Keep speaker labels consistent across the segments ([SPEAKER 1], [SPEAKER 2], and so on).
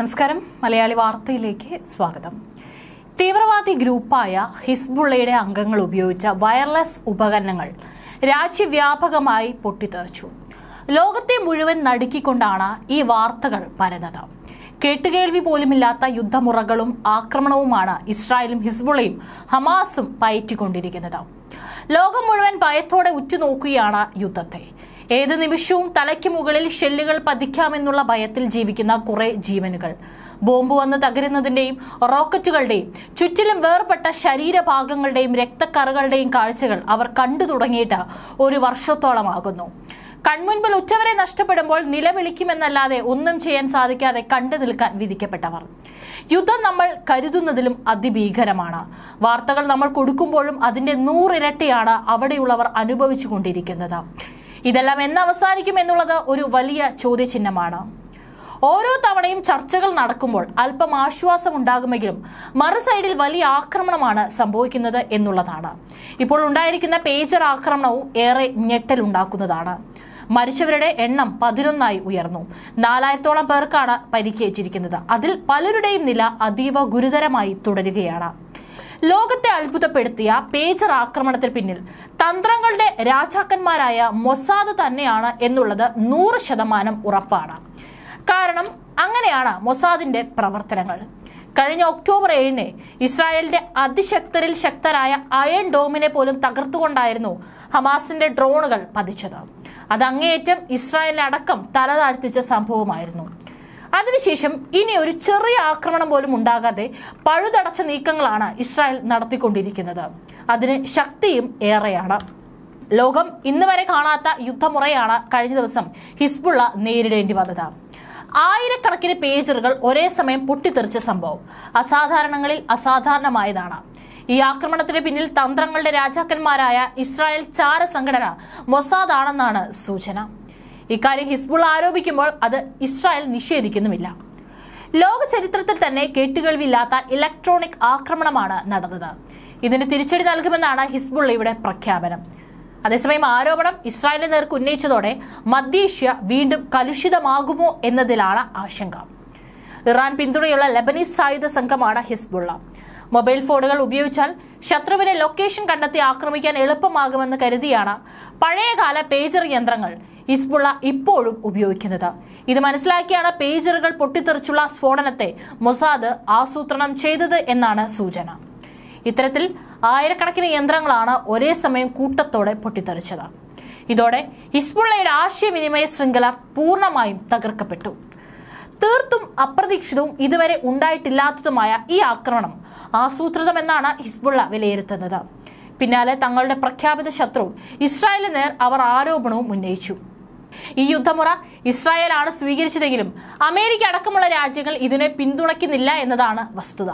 [SPEAKER 1] നമസ്കാരം മലയാളി വാർത്തയിലേക്ക് സ്വാഗതം തീവ്രവാദി ഗ്രൂപ്പായ ഹിസ്ബുള്ളയുടെ അംഗങ്ങൾ ഉപയോഗിച്ച വയർലെസ് ഉപകരണങ്ങൾ രാജ്യവ്യാപകമായി പൊട്ടിത്തെറിച്ചു ലോകത്തെ മുഴുവൻ നടുക്കിക്കൊണ്ടാണ് ഈ വാർത്തകൾ പരന്നത് കേട്ടുകേൾവി പോലുമില്ലാത്ത യുദ്ധമുറകളും ആക്രമണവുമാണ് ഇസ്രായേലും ഹിസ്ബുളയും ഹമാസും പയറ്റിക്കൊണ്ടിരിക്കുന്നത് ലോകം മുഴുവൻ ഭയത്തോടെ ഉറ്റുനോക്കുകയാണ് യുദ്ധത്തെ ഏത് നിമിഷവും തലയ്ക്ക് മുകളിൽ ഷെല്ലുകൾ പതിക്കാമെന്നുള്ള ഭയത്തിൽ ജീവിക്കുന്ന കുറെ ജീവനുകൾ ബോംബ് വന്ന് തകരുന്നതിന്റെയും റോക്കറ്റുകളുടെയും ചുറ്റിലും വേർപെട്ട ശരീരഭാഗങ്ങളുടെയും രക്തക്കറുകളുടെയും കാഴ്ചകൾ അവർ കണ്ടു തുടങ്ങിയിട്ട് ഒരു വർഷത്തോളമാകുന്നു കൺമുൻപിൽ ഉറ്റവരെ നഷ്ടപ്പെടുമ്പോൾ നിലവിളിക്കുമെന്നല്ലാതെ ഒന്നും ചെയ്യാൻ സാധിക്കാതെ കണ്ടു നിൽക്കാൻ വിധിക്കപ്പെട്ടവർ യുദ്ധം നമ്മൾ കരുതുന്നതിലും അതിഭീകരമാണ് വാർത്തകൾ നമ്മൾ കൊടുക്കുമ്പോഴും അതിന്റെ നൂറിരട്ടിയാണ് അവിടെയുള്ളവർ അനുഭവിച്ചു കൊണ്ടിരിക്കുന്നത് ഇതെല്ലാം എന്ന് അവസാനിക്കും എന്നുള്ളത് ഒരു വലിയ ചോദ്യചിഹ്നമാണ് ഓരോ തവണയും ചർച്ചകൾ നടക്കുമ്പോൾ അല്പം ആശ്വാസം ഉണ്ടാകുമെങ്കിലും മറു സൈഡിൽ വലിയ ആക്രമണമാണ് സംഭവിക്കുന്നത് എന്നുള്ളതാണ് ഇപ്പോൾ ഉണ്ടായിരിക്കുന്ന പേജർ ആക്രമണവും ഏറെ ഞെട്ടലുണ്ടാക്കുന്നതാണ് മരിച്ചവരുടെ എണ്ണം പതിനൊന്നായി ഉയർന്നു നാലായിരത്തോളം പേർക്കാണ് പരിക്കേറ്റിരിക്കുന്നത് അതിൽ പലരുടെയും നില അതീവ ഗുരുതരമായി തുടരുകയാണ് ലോകത്തെ അത്ഭുതപ്പെടുത്തിയ പേജർ ആക്രമണത്തിന് പിന്നിൽ തന്ത്രങ്ങളുടെ രാജാക്കന്മാരായ മൊസാദ് തന്നെയാണ് എന്നുള്ളത് നൂറ് ശതമാനം ഉറപ്പാണ് കാരണം അങ്ങനെയാണ് മൊസാദിന്റെ പ്രവർത്തനങ്ങൾ കഴിഞ്ഞ ഒക്ടോബർ ഏഴിന് ഇസ്രായേലിന്റെ അതിശക്തരിൽ ശക്തരായ അയൺ ഡോമിനെ പോലും തകർത്തുകൊണ്ടായിരുന്നു ഹമാസിന്റെ ഡ്രോണുകൾ പതിച്ചത് അത് അങ്ങേയറ്റം ഇസ്രായേലിനടക്കം തലതാഴ്ത്തിച്ച സംഭവമായിരുന്നു അതിനുശേഷം ഇനി ഒരു ചെറിയ ആക്രമണം പോലും ഉണ്ടാകാതെ പഴുതടച്ച നീക്കങ്ങളാണ് ഇസ്രായേൽ നടത്തിക്കൊണ്ടിരിക്കുന്നത് അതിന് ശക്തിയും ഏറെയാണ് ലോകം ഇന്ന് വരെ കാണാത്ത യുദ്ധമുറയാണ് കഴിഞ്ഞ ദിവസം ഹിസ്ബുള്ള നേരിടേണ്ടി വന്നത് ആയിരക്കണക്കിന് പേജറുകൾ ഒരേ സമയം പൊട്ടിത്തെറിച്ച സംഭവം അസാധാരണങ്ങളിൽ അസാധാരണമായതാണ് ഈ ആക്രമണത്തിന് പിന്നിൽ തന്ത്രങ്ങളുടെ രാജാക്കന്മാരായ ഇസ്രായേൽ ചാര സംഘടന മൊസാദാണെന്നാണ് സൂചന ഇക്കാര്യം ഹിസ്ബുൾ ആരോപിക്കുമ്പോൾ അത് ഇസ്രായേൽ നിഷേധിക്കുന്നുമില്ല ലോക ചരിത്രത്തിൽ തന്നെ കേട്ടുകേൾവില്ലാത്ത ഇലക്ട്രോണിക് ആക്രമണമാണ് നടന്നത് ഇതിന് തിരിച്ചടി നൽകുമെന്നാണ് ഹിസ്ബുള്ളയുടെ പ്രഖ്യാപനം അതേസമയം ആരോപണം ഇസ്രായേലിന് നേർക്ക് ഉന്നയിച്ചതോടെ മധ്യേഷ്യ വീണ്ടും കലുഷിതമാകുമോ എന്നതിലാണ് ആശങ്ക ഇറാൻ പിന്തുണയുള്ള ലബനീസ് സായുധ സംഘമാണ് ഹിസ്ബുള്ള മൊബൈൽ ഫോണുകൾ ഉപയോഗിച്ചാൽ ശത്രുവിനെ ലൊക്കേഷൻ കണ്ടെത്തി ആക്രമിക്കാൻ എളുപ്പമാകുമെന്ന് കരുതിയാണ് പഴയകാല പേജർ യന്ത്രങ്ങൾ ഇസ്ബുള്ള ഇപ്പോഴും ഉപയോഗിക്കുന്നത് ഇത് മനസ്സിലാക്കിയാണ് പേജറുകൾ പൊട്ടിത്തെറിച്ചുള്ള സ്ഫോടനത്തെ മൊസാദ് ആസൂത്രണം ചെയ്തത് എന്നാണ് സൂചന ഇത്തരത്തിൽ ആയിരക്കണക്കിന് യന്ത്രങ്ങളാണ് ഒരേ സമയം കൂട്ടത്തോടെ പൊട്ടിത്തെറിച്ചത് ഇതോടെ ഹിസ്ബുള്ളയുടെ ആശയവിനിമയ ശൃംഖല പൂർണ്ണമായും തകർക്കപ്പെട്ടു തീർത്തും അപ്രതീക്ഷിതവും ഇതുവരെ ഉണ്ടായിട്ടില്ലാത്തതുമായ ഈ ആക്രമണം ആസൂത്രിതമെന്നാണ് ഹിസ്ബുള്ള വിലയിരുത്തുന്നത് പിന്നാലെ തങ്ങളുടെ പ്രഖ്യാപിത ശത്രു ഇസ്രായേലിന് നേർ അവർ ആരോപണവും ഉന്നയിച്ചു ഈ യുദ്ധമുറ ഇസ്രായേലാണ് സ്വീകരിച്ചതെങ്കിലും അമേരിക്ക അടക്കമുള്ള രാജ്യങ്ങൾ ഇതിനെ പിന്തുണയ്ക്കുന്നില്ല എന്നതാണ് വസ്തുത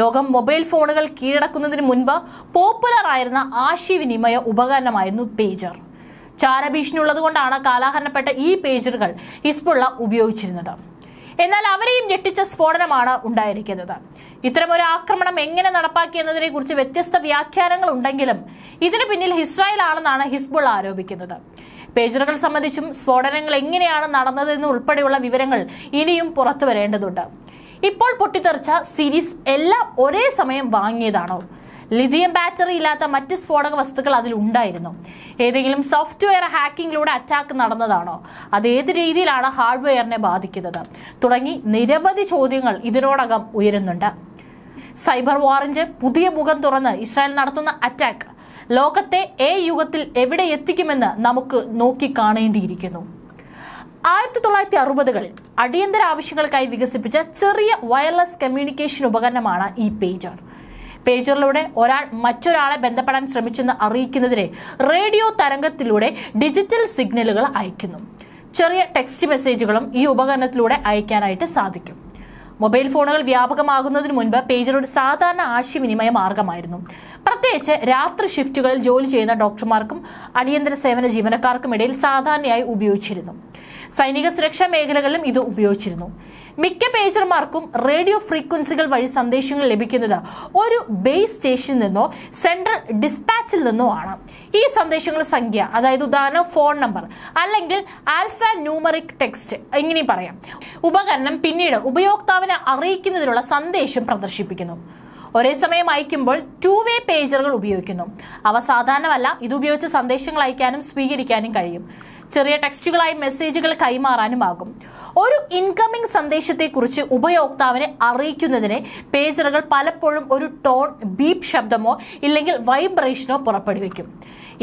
[SPEAKER 1] ലോകം മൊബൈൽ ഫോണുകൾ കീഴടക്കുന്നതിന് മുൻപ് പോപ്പുലർ ആയിരുന്ന ആശയവിനിമയ ഉപകരണമായിരുന്നു പേജർ ചാരഭീഷണി ഉള്ളതുകൊണ്ടാണ് കാലാഹരണപ്പെട്ട ഈ പേജറുകൾ ഹിസ്ബുള്ള ഉപയോഗിച്ചിരുന്നത് എന്നാൽ അവരെയും ഞെട്ടിച്ച സ്ഫോടനമാണ് ഉണ്ടായിരിക്കുന്നത് ഇത്തരമൊരു ആക്രമണം എങ്ങനെ നടപ്പാക്കിയെന്നതിനെ കുറിച്ച് വ്യത്യസ്ത വ്യാഖ്യാനങ്ങൾ ഉണ്ടെങ്കിലും ഇതിന് പിന്നിൽ ഇസ്രായേൽ ആണെന്നാണ് ഹിസ്ബുൾ ആരോപിക്കുന്നത് പേജറുകൾ സംബന്ധിച്ചും സ്ഫോടനങ്ങൾ എങ്ങനെയാണ് നടന്നതെന്ന് ഉൾപ്പെടെയുള്ള വിവരങ്ങൾ ഇനിയും പുറത്തു വരേണ്ടതുണ്ട് ഇപ്പോൾ പൊട്ടിത്തെറിച്ച സീരീസ് എല്ലാം ഒരേ സമയം വാങ്ങിയതാണോ ലിഥിയം ബാറ്ററി ഇല്ലാത്ത മറ്റ് സ്ഫോടക വസ്തുക്കൾ അതിൽ ഉണ്ടായിരുന്നു ഏതെങ്കിലും സോഫ്റ്റ്വെയർ ഹാക്കിങ്ങിലൂടെ അറ്റാക്ക് നടന്നതാണോ അത് ഏത് രീതിയിലാണ് ഹാർഡ്വെയറിനെ ബാധിക്കുന്നത് തുടങ്ങി നിരവധി ചോദ്യങ്ങൾ ഇതിനോടകം ഉയരുന്നുണ്ട് സൈബർ വാറിന്റെ പുതിയ മുഖം തുറന്ന് ഇസ്രായേൽ നടത്തുന്ന അറ്റാക്ക് ലോകത്തെ ഏ യുഗത്തിൽ എവിടെ എത്തിക്കുമെന്ന് നമുക്ക് നോക്കിക്കാണേണ്ടിയിരിക്കുന്നു ആയിരത്തി തൊള്ളായിരത്തി അറുപതുകളിൽ അടിയന്തര ആവശ്യങ്ങൾക്കായി വികസിപ്പിച്ച ചെറിയ വയർലെസ് കമ്മ്യൂണിക്കേഷൻ ഉപകരണമാണ് ഈ പേജർ പേജറിലൂടെ ഒരാൾ മറ്റൊരാളെ ബന്ധപ്പെടാൻ ശ്രമിച്ചെന്ന് അറിയിക്കുന്നതിനെ റേഡിയോ തരംഗത്തിലൂടെ ഡിജിറ്റൽ സിഗ്നലുകൾ അയക്കുന്നു ചെറിയ ടെക്സ്റ്റ് മെസ്സേജുകളും ഈ ഉപകരണത്തിലൂടെ അയക്കാനായിട്ട് സാധിക്കും മൊബൈൽ ഫോണുകൾ വ്യാപകമാകുന്നതിന് മുൻപ് പേജർ ഒരു സാധാരണ ആശയവിനിമയ മാർഗമായിരുന്നു പ്രത്യേകിച്ച് രാത്രി ഷിഫ്റ്റുകളിൽ ജോലി ചെയ്യുന്ന ഡോക്ടർമാർക്കും അടിയന്തര സേവന ജീവനക്കാർക്കും ഇടയിൽ സാധാരണയായി ഉപയോഗിച്ചിരുന്നു സൈനിക സുരക്ഷാ മേഖലകളിലും ഇത് ഉപയോഗിച്ചിരുന്നു മിക്ക പേജർമാർക്കും റേഡിയോ ഫ്രീക്വൻസികൾ വഴി സന്ദേശങ്ങൾ ലഭിക്കുന്നത് ഒരു ബേസ് സ്റ്റേഷനിൽ നിന്നോ സെൻട്രൽ ഡിസ്പാച്ചിൽ നിന്നോ ആണ് ഈ സന്ദേശങ്ങളുടെ സംഖ്യ അതായത് ഉദാഹരണം ഫോൺ നമ്പർ അല്ലെങ്കിൽ ആൽഫ ന്യൂമറിക് ടെക്സ്റ്റ് ഇങ്ങനെ പറയാം ഉപകരണം പിന്നീട് ഉപയോക്താവിനെ അറിയിക്കുന്നതിനുള്ള സന്ദേശം പ്രദർശിപ്പിക്കുന്നു ഒരേ സമയം അയക്കുമ്പോൾ ടു വേ പേജറുകൾ ഉപയോഗിക്കുന്നു അവ സാധാരണമല്ല ഇത് ഉപയോഗിച്ച് സന്ദേശങ്ങൾ അയക്കാനും സ്വീകരിക്കാനും കഴിയും ചെറിയ ടെക്സ്റ്റുകളായി മെസ്സേജുകൾ കൈമാറാനുമാകും ഒരു ഇൻകമിംഗ് സന്ദേശത്തെക്കുറിച്ച് ഉപയോക്താവിനെ അറിയിക്കുന്നതിന് പേജറുകൾ പലപ്പോഴും ഒരു ടോൺ ബീപ് ശബ്ദമോ ഇല്ലെങ്കിൽ വൈബ്രേഷനോ പുറപ്പെടുവിക്കും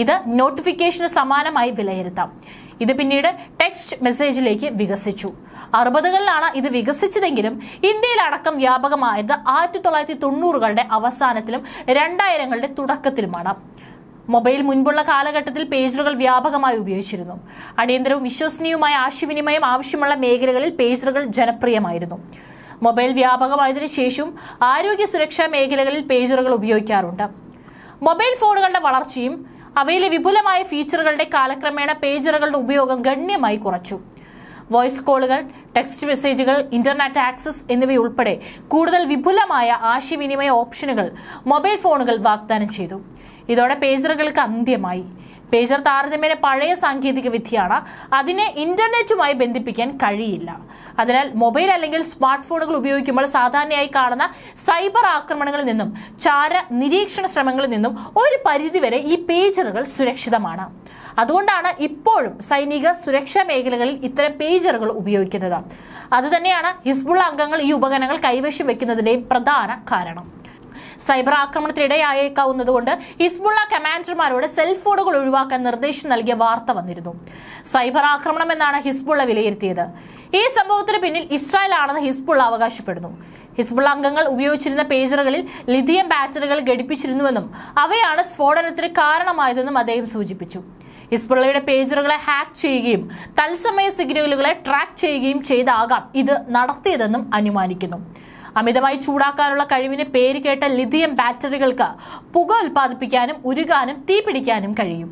[SPEAKER 1] ഇത് നോട്ടിഫിക്കേഷന് സമാനമായി വിലയിരുത്താം ഇത് പിന്നീട് ടെക്സ്റ്റ് മെസ്സേജിലേക്ക് വികസിച്ചു അറുപതുകളിലാണ് ഇത് വികസിച്ചതെങ്കിലും ഇന്ത്യയിലടക്കം വ്യാപകമായത് ആയിരത്തി തൊള്ളായിരത്തി തൊണ്ണൂറുകളുടെ അവസാനത്തിലും രണ്ടായിരങ്ങളുടെ തുടക്കത്തിലുമാണ് മൊബൈൽ മുൻപുള്ള കാലഘട്ടത്തിൽ പേജറുകൾ വ്യാപകമായി ഉപയോഗിച്ചിരുന്നു അടിയന്തരവും വിശ്വസനീയവുമായ ആശയവിനിമയം ആവശ്യമുള്ള മേഖലകളിൽ പേജറുകൾ ജനപ്രിയമായിരുന്നു മൊബൈൽ വ്യാപകമായതിനു ശേഷവും ആരോഗ്യ സുരക്ഷാ മേഖലകളിൽ പേജറുകൾ ഉപയോഗിക്കാറുണ്ട് മൊബൈൽ ഫോണുകളുടെ വളർച്ചയും അവയിലെ വിപുലമായ ഫീച്ചറുകളുടെ കാലക്രമേണ പേജറുകളുടെ ഉപയോഗം ഗണ്യമായി കുറച്ചു വോയിസ് കോളുകൾ ടെക്സ്റ്റ് മെസ്സേജുകൾ ഇന്റർനെറ്റ് ആക്സസ് എന്നിവയുൾപ്പെടെ കൂടുതൽ വിപുലമായ ആശയവിനിമയ ഓപ്ഷനുകൾ മൊബൈൽ ഫോണുകൾ വാഗ്ദാനം ചെയ്തു ഇതോടെ പേജറുകൾക്ക് അന്ത്യമായി പേജർ താരതമ്യേന പഴയ സാങ്കേതിക വിദ്യയാണ് അതിനെ ഇന്റർനെറ്റുമായി ബന്ധിപ്പിക്കാൻ കഴിയില്ല അതിനാൽ മൊബൈൽ അല്ലെങ്കിൽ സ്മാർട്ട് ഫോണുകൾ ഉപയോഗിക്കുമ്പോൾ സാധാരണയായി കാണുന്ന സൈബർ ആക്രമണങ്ങളിൽ നിന്നും ചാര നിരീക്ഷണ ശ്രമങ്ങളിൽ നിന്നും ഒരു പരിധിവരെ ഈ പേജറുകൾ സുരക്ഷിതമാണ് അതുകൊണ്ടാണ് ഇപ്പോഴും സൈനിക സുരക്ഷാ മേഖലകളിൽ ഇത്തരം പേജറുകൾ ഉപയോഗിക്കുന്നത് അതുതന്നെയാണ് ഹിസ്ബുൾ അംഗങ്ങൾ ഈ ഉപകരണങ്ങൾ കൈവശം വെക്കുന്നതിൻ്റെയും പ്രധാന കാരണം സൈബർ ആക്രമണത്തിനിടയായേക്കാവുന്നതുകൊണ്ട് ഹിസ്ബുള്ള കമാൻഡർമാരോട് സെൽഫോണുകൾ ഒഴിവാക്കാൻ നിർദ്ദേശം നൽകിയ വാർത്ത വന്നിരുന്നു സൈബർ ആക്രമണം എന്നാണ് ഹിസ്ബുള്ള വിലയിരുത്തിയത് ഈ സംഭവത്തിന് പിന്നിൽ ഇസ്രായേൽ ആണെന്ന് ഹിസ്ബുള്ള അവകാശപ്പെടുന്നു ഹിസ്ബുള്ള അംഗങ്ങൾ ഉപയോഗിച്ചിരുന്ന പേജറുകളിൽ ലിഥിയം ബാറ്ററികൾ ഘടിപ്പിച്ചിരുന്നുവെന്നും അവയാണ് സ്ഫോടനത്തിന് കാരണമായതെന്നും അദ്ദേഹം സൂചിപ്പിച്ചു ഹിസ്ബുള്ളയുടെ പേജറുകളെ ഹാക്ക് ചെയ്യുകയും തത്സമയ സിഗ്നലുകളെ ട്രാക്ക് ചെയ്യുകയും ചെയ്താകാം ഇത് നടത്തിയതെന്നും അനുമാനിക്കുന്നു അമിതമായി ചൂടാക്കാനുള്ള കഴിവിന് കേട്ട ലിഥിയം ബാറ്ററികൾക്ക് പുക ഉൽപ്പാദിപ്പിക്കാനും ഉരുകാനും തീപിടിക്കാനും കഴിയും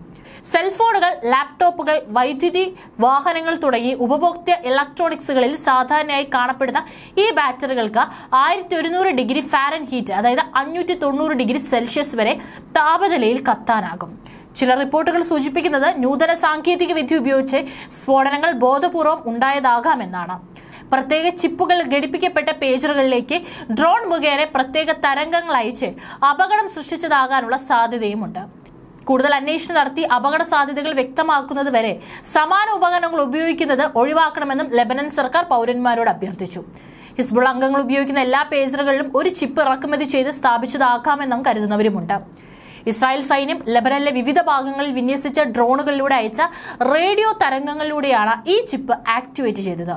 [SPEAKER 1] സെൽഫോണുകൾ ലാപ്ടോപ്പുകൾ വൈദ്യുതി വാഹനങ്ങൾ തുടങ്ങി ഉപഭോക്തൃ ഇലക്ട്രോണിക്സുകളിൽ സാധാരണയായി കാണപ്പെടുന്ന ഈ ബാറ്ററികൾക്ക് ആയിരത്തി ഒരുന്നൂറ് ഡിഗ്രി ഫാരൻ ഹീറ്റ് അതായത് അഞ്ഞൂറ്റി തൊണ്ണൂറ് ഡിഗ്രി സെൽഷ്യസ് വരെ താപനിലയിൽ കത്താനാകും ചില റിപ്പോർട്ടുകൾ സൂചിപ്പിക്കുന്നത് നൂതന സാങ്കേതിക വിദ്യ ഉപയോഗിച്ച് സ്ഫോടനങ്ങൾ ബോധപൂർവം ഉണ്ടായതാകാമെന്നാണ് പ്രത്യേക ചിപ്പുകൾ ഘടിപ്പിക്കപ്പെട്ട പേജറുകളിലേക്ക് ഡ്രോൺ മുഖേന പ്രത്യേക തരംഗങ്ങൾ അയച്ച് അപകടം സൃഷ്ടിച്ചതാകാനുള്ള സാധ്യതയുമുണ്ട് കൂടുതൽ അന്വേഷണം നടത്തി അപകട സാധ്യതകൾ വ്യക്തമാക്കുന്നത് വരെ സമാന ഉപകരണങ്ങൾ ഉപയോഗിക്കുന്നത് ഒഴിവാക്കണമെന്നും ലബനൻ സർക്കാർ പൗരന്മാരോട് അഭ്യർത്ഥിച്ചു ഹിസ്ബുൾ അംഗങ്ങൾ ഉപയോഗിക്കുന്ന എല്ലാ പേജറുകളിലും ഒരു ചിപ്പ് ഇറക്കുമതി ചെയ്ത് സ്ഥാപിച്ചതാക്കാമെന്നും കരുതുന്നവരുമുണ്ട് ഇസ്രായേൽ സൈന്യം ലെബനനിലെ വിവിധ ഭാഗങ്ങളിൽ വിന്യസിച്ച ഡ്രോണുകളിലൂടെ അയച്ച റേഡിയോ തരംഗങ്ങളിലൂടെയാണ് ഈ ചിപ്പ് ആക്ടിവേറ്റ് ചെയ്തത്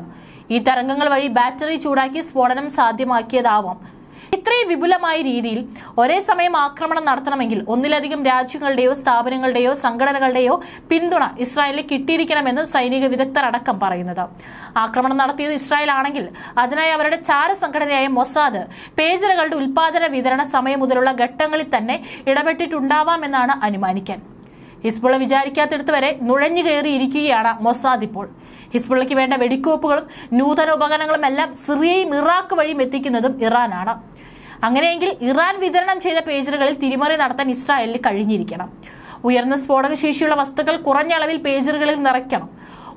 [SPEAKER 1] ഈ തരംഗങ്ങൾ വഴി ബാറ്ററി ചൂടാക്കി സ്ഫോടനം സാധ്യമാക്കിയതാവാം ഇത്രയും വിപുലമായ രീതിയിൽ ഒരേ സമയം ആക്രമണം നടത്തണമെങ്കിൽ ഒന്നിലധികം രാജ്യങ്ങളുടെയോ സ്ഥാപനങ്ങളുടെയോ സംഘടനകളുടെയോ പിന്തുണ ഇസ്രായേലിന് കിട്ടിയിരിക്കണമെന്ന് സൈനിക വിദഗ്ധർ അടക്കം പറയുന്നത് ആക്രമണം നടത്തിയത് ഇസ്രായേൽ ആണെങ്കിൽ അതിനായി അവരുടെ ചാര സംഘടനയായ മൊസാദ് പേജറുകളുടെ ഉൽപാദന വിതരണ സമയം മുതലുള്ള ഘട്ടങ്ങളിൽ തന്നെ ഇടപെട്ടിട്ടുണ്ടാവാമെന്നാണ് അനുമാനിക്കാൻ ഹിസ്ബുള്ള വിചാരിക്കാത്തിടത്ത് വരെ നുഴഞ്ഞു കയറിയിരിക്കുകയാണ് മൊസാദ് ഇപ്പോൾ ഹിസ്ബുള്ളയ്ക്ക് വേണ്ട വെടിക്കോപ്പുകളും നൂതന ഉപകരണങ്ങളും എല്ലാം സിറിയയും ഇറാഖ് വഴിയും എത്തിക്കുന്നതും ഇറാനാണ് അങ്ങനെയെങ്കിൽ ഇറാൻ വിതരണം ചെയ്ത പേജറുകളിൽ തിരിമറി നടത്താൻ ഇസ്രായേലിൽ കഴിഞ്ഞിരിക്കണം ഉയർന്ന സ്ഫോടക ശേഷിയുള്ള വസ്തുക്കൾ കുറഞ്ഞ അളവിൽ പേജറുകളിൽ നിറയ്ക്കണം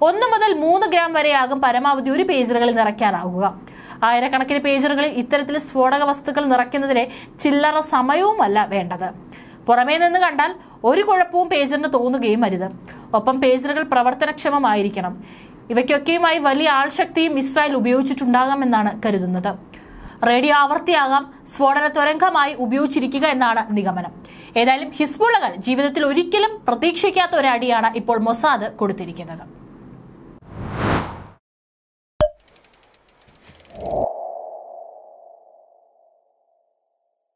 [SPEAKER 1] ഒന്ന് മുതൽ മൂന്ന് ഗ്രാം വരെയാകും പരമാവധി ഒരു പേജറുകളിൽ നിറയ്ക്കാനാകുക ആയിരക്കണക്കിന് പേജറുകളിൽ ഇത്തരത്തിൽ സ്ഫോടക വസ്തുക്കൾ നിറയ്ക്കുന്നതിന് ചില്ലറ സമയവുമല്ല വേണ്ടത് പുറമേ നിന്ന് കണ്ടാൽ ഒരു കുഴപ്പവും പേജറിന് തോന്നുകയും അരുത് ഒപ്പം പേജറുകൾ പ്രവർത്തനക്ഷമമായിരിക്കണം ഇവയ്ക്കൊക്കെയുമായി വലിയ ആൾശക്തിയും ഇസ്രായേൽ ഉപയോഗിച്ചിട്ടുണ്ടാകാമെന്നാണ് കരുതുന്നത് റേഡിയോ ആവർത്തിയാകാം സ്ഫോടന തുരങ്കമായി ഉപയോഗിച്ചിരിക്കുക എന്നാണ് നിഗമനം ഏതായാലും ഹിസ്ബുളകൾ ജീവിതത്തിൽ ഒരിക്കലും പ്രതീക്ഷിക്കാത്ത ഒരടിയാണ് ഇപ്പോൾ മൊസാദ് കൊടുത്തിരിക്കുന്നത്